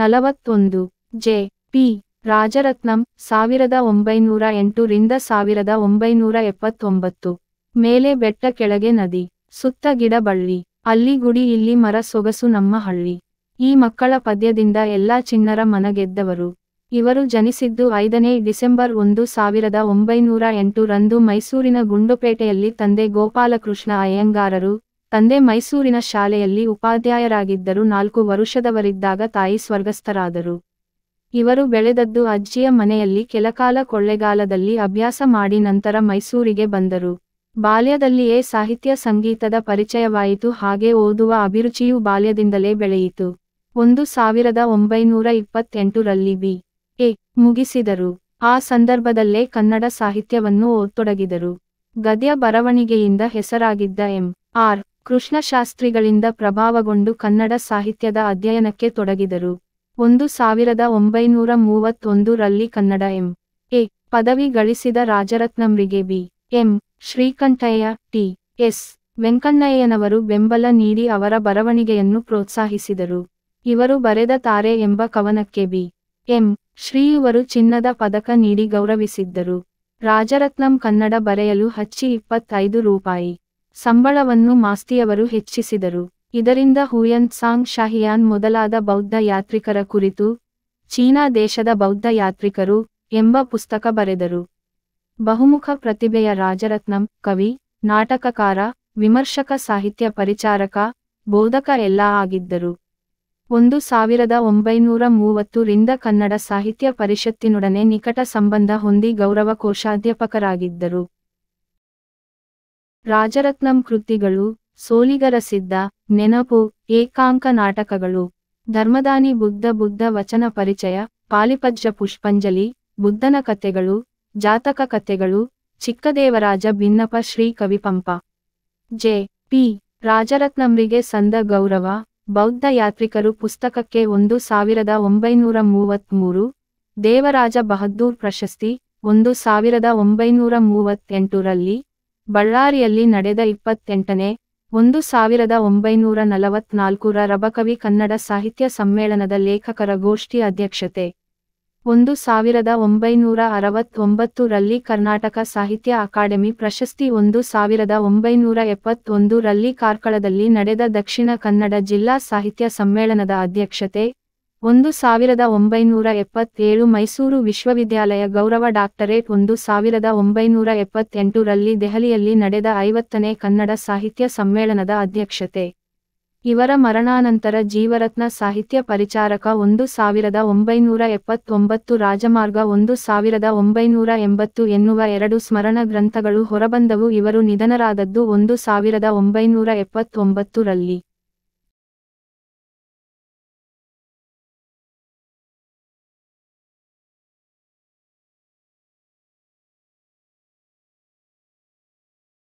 ನಲವತ್ತೊಂದು J P Rajaratnam ಸಾವಿರದ ಒಂಬೈನೂರ ಎಂಟು ರಿಂದ ಸಾವಿರದ ಒಂಬೈನೂರ ಎಪ್ಪತ್ತೊಂಬತ್ತು ಮೇಲೆ ಬೆಟ್ಟ ಕೆಳಗೆ ನದಿ ಸುತ್ತ ಗಿಡ ಬಳ್ಳಿ ಅಲ್ಲಿ ಗುಡಿ ಇಲ್ಲಿ ಮರ ಸೊಗಸು ನಮ್ಮ ಹಳ್ಳಿ ಈ ಮಕ್ಕಳ ಪದ್ಯದಿಂದ ಎಲ್ಲಾ ಚಿನ್ನರ ಮನಗೆದ್ದವರು ಇವರು ಜನಿಸಿದ್ದು ಐದನೇ ಡಿಸೆಂಬರ್ ಒಂದು ಸಾವಿರದ ಒಂಬೈನೂರ ಎಂಟು ರಂದು ಮೈಸೂರಿನ ಗುಂಡುಪೇಟೆಯಲ್ಲಿ ತಂದೆ ಗೋಪಾಲಕೃಷ್ಣ ಅಯ್ಯಂಗಾರರು ತಂದೆ ಮೈಸೂರಿನ ಶಾಲೆಯಲ್ಲಿ ಉಪಾಧ್ಯಾಯರಾಗಿದ್ದರು ನಾಲ್ಕು ವರುಷದವರಿದ್ದಾಗ ತಾಯಿ ಸ್ವರ್ಗಸ್ಥರಾದರು ಇವರು ಬೆಳೆದದ್ದು ಅಜ್ಜಿಯ ಮನೆಯಲ್ಲಿ ಕೆಲಕಾಲ ಕೊಳ್ಳೆಗಾಲದಲ್ಲಿ ಅಭ್ಯಾಸ ಮಾಡಿ ನಂತರ ಮೈಸೂರಿಗೆ ಬಂದರು ಬಾಲ್ಯದಲ್ಲಿಯೇ ಸಾಹಿತ್ಯ ಸಂಗೀತದ ಪರಿಚಯವಾಯಿತು ಹಾಗೆ ಓದುವ ಅಭಿರುಚಿಯು ಬಾಲ್ಯದಿಂದಲೇ ಬೆಳೆಯಿತು ಒಂದು ಸಾವಿರದ ಒಂಬೈನೂರ ಇಪ್ಪತ್ತೆಂಟರಲ್ಲಿ ಬಿ ಎ ಮುಗಿಸಿದರು ಆ ಸಂದರ್ಭದಲ್ಲೇ ಕನ್ನಡ ಸಾಹಿತ್ಯವನ್ನು ಓದತೊಡಗಿದರು ಗದ್ಯ ಬರವಣಿಗೆಯಿಂದ ಹೆಸರಾಗಿದ್ದ ಎಂ ಆರ್ ಕೃಷ್ಣಶಾಸ್ತ್ರಿಗಳಿಂದ ಪ್ರಭಾವಗೊಂಡು ಕನ್ನಡ ಸಾಹಿತ್ಯದ ಅಧ್ಯಯನಕ್ಕೆ ತೊಡಗಿದರು ಒಂದು ಸಾವಿರದ ಒಂಬೈನೂರ ಮೂವತ್ತೊಂದರಲ್ಲಿ ಕನ್ನಡ ಎಂ ಎ ಪದವಿ ಗಳಿಸಿದ ರಾಜರತ್ನಂರಿಗೆ B M Srikantaiah T S ವೆಂಕಣ್ಣಯ್ಯನವರು ಬೆಂಬಲ ನೀಡಿ ಅವರ ಬರವಣಿಗೆಯನ್ನು ಪ್ರೋತ್ಸಾಹಿಸಿದರು ಇವರು ಬರೆದ ತಾರೆ ಎಂಬ ಕವನಕ್ಕೆ ಬಿ ಎಂ ಶ್ರೀಯುವರು ಚಿನ್ನದ ಪದಕ ನೀಡಿ ಗೌರವಿಸಿದ್ದರು ರಾಜರತ್ನಂ ಕನ್ನಡ ಬರೆಯಲು ಹಚ್ಚಿ ಇಪ್ಪತ್ತೈದು ರೂಪಾಯಿ ಸಂಬಳವನ್ನು ಮಾಸ್ತಿಯವರು ಹೆಚ್ಚಿಸಿದರು ಇದರಿಂದ ಹುಯನ್ ಸಾಂಗ್ ಶಾಹಿಯಾನ್ ಮೊದಲಾದ ಬೌದ್ಧ ಯಾತ್ರಿಕರ ಕುರಿತು ಚೀನಾ ದೇಶದ ಬೌದ್ಧ ಯಾತ್ರಿಕರು ಎಂಬ ಪುಸ್ತಕ ಬರೆದರು ಬಹುಮುಖ ಪ್ರತಿಭೆಯ ರಾಜರತ್ನಂ ಕವಿ ನಾಟಕಕಾರ ವಿಮರ್ಶಕ ಸಾಹಿತ್ಯ ಪರಿಚಾರಕ ಬೋಧಕ ಎಲ್ಲ ಆಗಿದ್ದರು ಒಂದು ಸಾವಿರದ ಒಂಬೈನೂರ ಮೂವತ್ತು ರಿಂದ ಕನ್ನಡ ಸಾಹಿತ್ಯ ಪರಿಷತ್ತಿನೊಡನೆ ನಿಕಟ ಸಂಬಂಧ ಹೊಂದಿ ಗೌರವ ಕೋಶಾಧ್ಯಾಪಕರಾಗಿದ್ದರು ರಾಜರತ್ನಂ ಕೃತಿಗಳು ಸೋಲಿಗರ ಸಿದ್ಧ ನೆನಪು ಏಕಾಂಕ ನಾಟಕಗಳು ಧರ್ಮದಾನಿ ಬುದ್ಧ ಬುದ್ಧ ವಚನ ಪರಿಚಯ ಪಾಲಿಪಜ್ಜ ಪುಷ್ಪಂಜಲಿ ಬುದ್ಧನ ಕಥೆಗಳು ಜಾತಕ ಕಥೆಗಳು ಚಿಕ್ಕದೇವರಾಜ ಭಿನ್ನಪ ಶ್ರೀ ಕವಿಪಂಪ ಜೆ ಪಿ ರಾಜರತ್ನಂರಿಗೆ ಸಂದ ಗೌರವ ಬೌದ್ಧ ಯಾತ್ರಿಕರು ಪುಸ್ತಕಕ್ಕೆ ಒಂದು ಸಾವಿರದ ಒಂಬೈನೂರ ಮೂವತ್ಮೂರು ದೇವರಾಜ ಬಹದ್ದೂರ್ ಪ್ರಶಸ್ತಿ ಒಂದು ಸಾವಿರದ ಒಂಬೈನೂರ ಮೂವತ್ತೆಂಟರಲ್ಲಿ ಬಳ್ಳಾರಿಯಲ್ಲಿ ನಡೆದ ಇಪ್ಪತ್ತೆಂಟನೇ ಒಂದು ಸಾವಿರದ ಒಂಬೈನೂರ ನಲವತ್ನಾಲ್ಕರ ರಬಕವಿ ಕನ್ನಡ ಸಾಹಿತ್ಯ ಸಮ್ಮೇಳನದ ಲೇಖಕರ ಗೋಷ್ಠಿ ಅಧ್ಯಕ್ಷತೆ ಒಂದು ಸಾವಿರದ ಒಂಬೈನೂರ ಅರವತ್ತೊಂಬತ್ತರಲ್ಲಿ ಕರ್ನಾಟಕ ಸಾಹಿತ್ಯ ಅಕಾಡೆಮಿ ಪ್ರಶಸ್ತಿ ಒಂದು ಸಾವಿರದ ಒಂಬೈನೂರ ಎಪ್ಪತ್ತೊಂದರಲ್ಲಿ ಕಾರ್ಕಳದಲ್ಲಿ ನಡೆದ ದಕ್ಷಿಣ ಕನ್ನಡ ಜಿಲ್ಲಾ ಸಾಹಿತ್ಯ ಸಮ್ಮೇಳನದ ಅಧ್ಯಕ್ಷತೆ ಒಂದು ಸಾವಿರದ ಒಂಬೈನೂರ ಎಪ್ಪತ್ತೇಳು ಮೈಸೂರು ವಿಶ್ವವಿದ್ಯಾಲಯ ಗೌರವ ಡಾಕ್ಟರೇಟ್ ಒಂದು ಸಾವಿರದ ಒಂಬೈನೂರ ಎಪ್ಪತ್ತೆಂಟರಲ್ಲಿ ದೆಹಲಿಯಲ್ಲಿ ನಡೆದ ಐವತ್ತನೇ ಕನ್ನಡ ಸಾಹಿತ್ಯ ಸಮ್ಮೇಳನದ ಅಧ್ಯಕ್ಷತೆ ಇವರ ಮರಣಾನಂತರ ಜೀವರತ್ನ ಸಾಹಿತ್ಯ ಪರಿಚಾರಕ ಒಂದು ಸಾವಿರದ ಒಂಬೈನೂರ ಎಪ್ಪತ್ತೊಂಬತ್ತು ರಾಜಮಾರ್ಗ ಒಂದು ಸಾವಿರದ ಒಂಬೈನೂರ ಎಂಬತ್ತು ಎನ್ನುವ ಎರಡು ಸ್ಮರಣ ಗ್ರಂಥಗಳು ಹೊರಬಂದವು ಇವರು ನಿಧನರಾದದ್ದು ಒಂದು ಸಾವಿರದ ಒಂಬೈನೂರ ಎಪ್ಪತ್ತೊಂಬತ್ತು ರಲ್ಲಿ